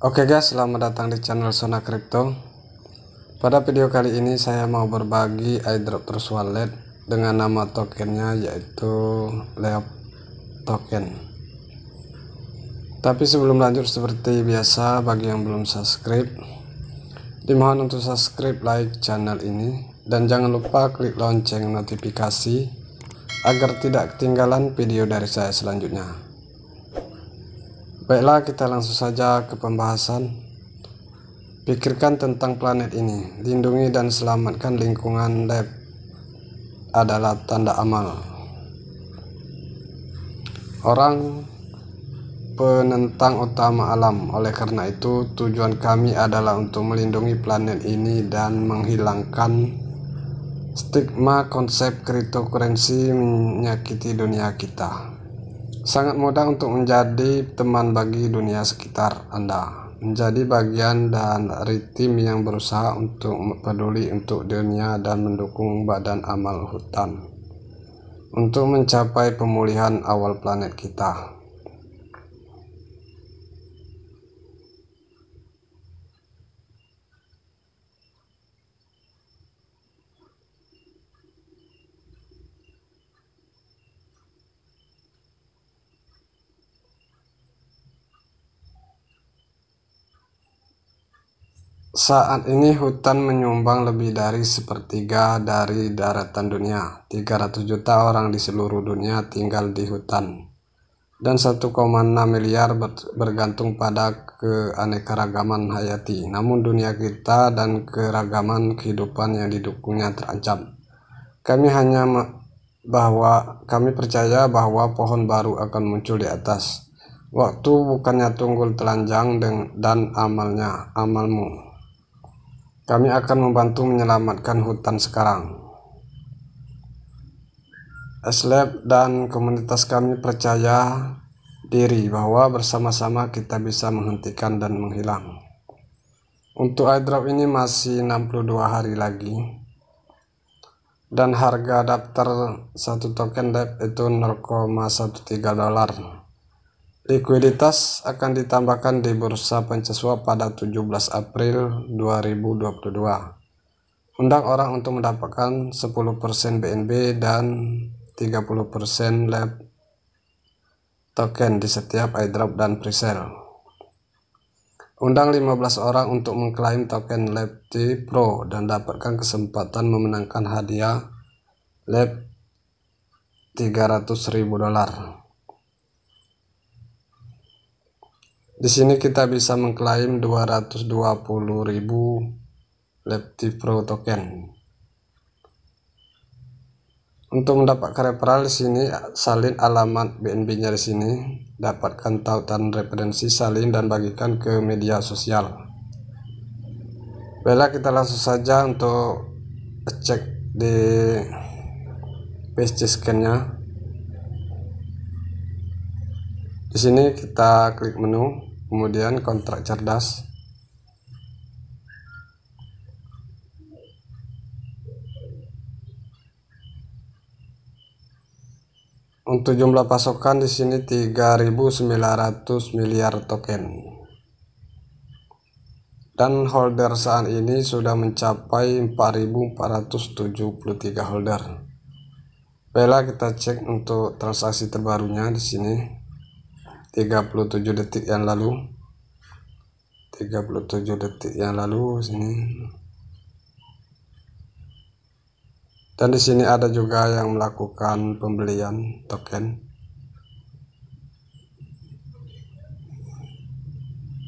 Oke guys, selamat datang di channel Sona Crypto. Pada video kali ini saya mau berbagi airdrop terus wallet dengan nama tokennya yaitu Leop token. Tapi sebelum lanjut seperti biasa bagi yang belum subscribe dimohon untuk subscribe like channel ini dan jangan lupa klik lonceng notifikasi agar tidak ketinggalan video dari saya selanjutnya. Baiklah, kita langsung saja ke pembahasan. Pikirkan tentang planet ini, lindungi dan selamatkan lingkungan lab adalah tanda amal. Orang penentang utama alam, oleh karena itu tujuan kami adalah untuk melindungi planet ini dan menghilangkan stigma konsep kriptokurensi menyakiti dunia kita sangat mudah untuk menjadi teman bagi dunia sekitar Anda, menjadi bagian dan tim yang berusaha untuk peduli untuk dunia dan mendukung badan amal hutan untuk mencapai pemulihan awal planet kita. Saat ini hutan menyumbang lebih dari sepertiga dari daratan dunia. 300 juta orang di seluruh dunia tinggal di hutan. Dan 1,6 miliar bergantung pada keanekaragaman hayati. Namun dunia kita dan keragaman kehidupan yang didukungnya terancam. Kami hanya bahwa kami percaya bahwa pohon baru akan muncul di atas. Waktu bukannya tunggul telanjang dan amalnya, amalmu. Kami akan membantu menyelamatkan hutan sekarang. Eslab dan komunitas kami percaya diri bahwa bersama-sama kita bisa menghentikan dan menghilang. Untuk airdrop ini masih 62 hari lagi. Dan harga daftar satu token DAP e itu 0,13 dolar. Likuiditas akan ditambahkan di Bursa Pencesua pada 17 April 2022. Undang orang untuk mendapatkan 10% BNB dan 30% lab token di setiap airdrop dan presale. Undang 15 orang untuk mengklaim token T Pro dan dapatkan kesempatan memenangkan hadiah lab 300.000 dolar. Di sini kita bisa mengklaim 220.000 Lepti Pro token. Untuk mendapatkan referral di sini salin alamat BNB-nya di sini, dapatkan tautan referensi salin dan bagikan ke media sosial. Baiklah kita langsung saja untuk cek di page scan-nya. Di sini kita klik menu kemudian kontrak cerdas untuk jumlah pasokan di sini 3.900 miliar token dan holder saat ini sudah mencapai 4.473 holder. Baiklah kita cek untuk transaksi terbarunya di sini. 37 detik yang lalu 37 detik yang lalu sini dan di sini ada juga yang melakukan pembelian token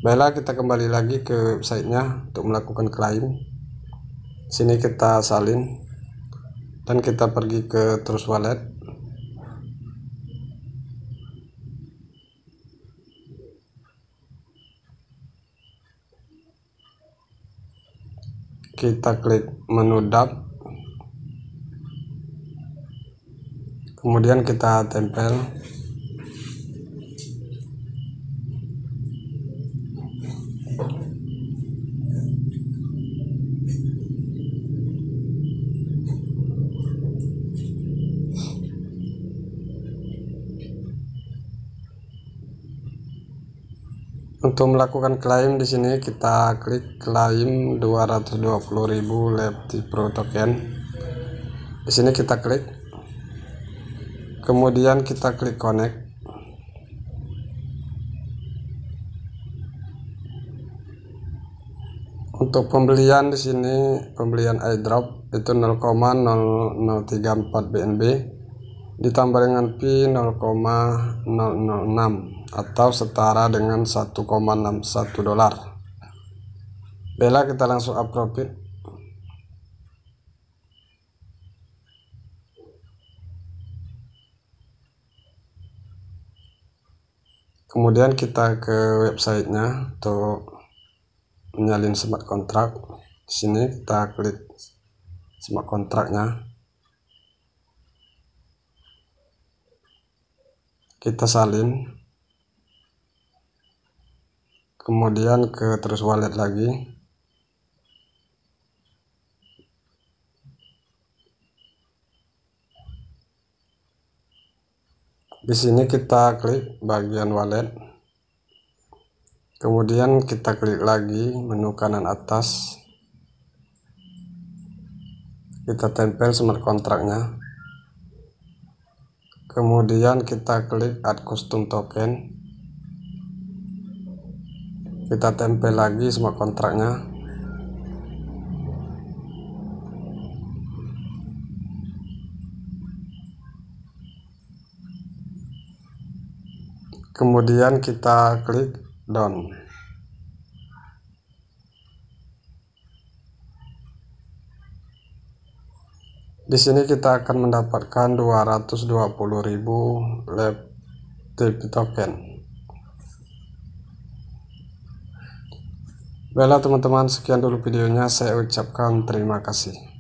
baiklah kita kembali lagi ke websitenya untuk melakukan klaim sini kita salin dan kita pergi ke terus wallet kita klik menu DAP kemudian kita tempel Untuk melakukan klaim di sini kita klik klaim 220.000 Lepti Pro token. Di sini kita klik. Kemudian kita klik connect. Untuk pembelian di sini pembelian airdrop itu 0,0034 BNB ditambah dengan P 0,006 atau setara dengan 1,61 dolar Bella kita langsung up profit kemudian kita ke websitenya untuk menyalin smart contract sini kita klik smart contractnya. kita salin kemudian ke terus wallet lagi di sini kita klik bagian wallet kemudian kita klik lagi menu kanan atas kita tempel smart kontraknya kemudian kita klik add custom token kita tempel lagi semua kontraknya kemudian kita klik down di sini kita akan mendapatkan 220.000 lab token Baiklah teman-teman, sekian dulu videonya. Saya ucapkan terima kasih.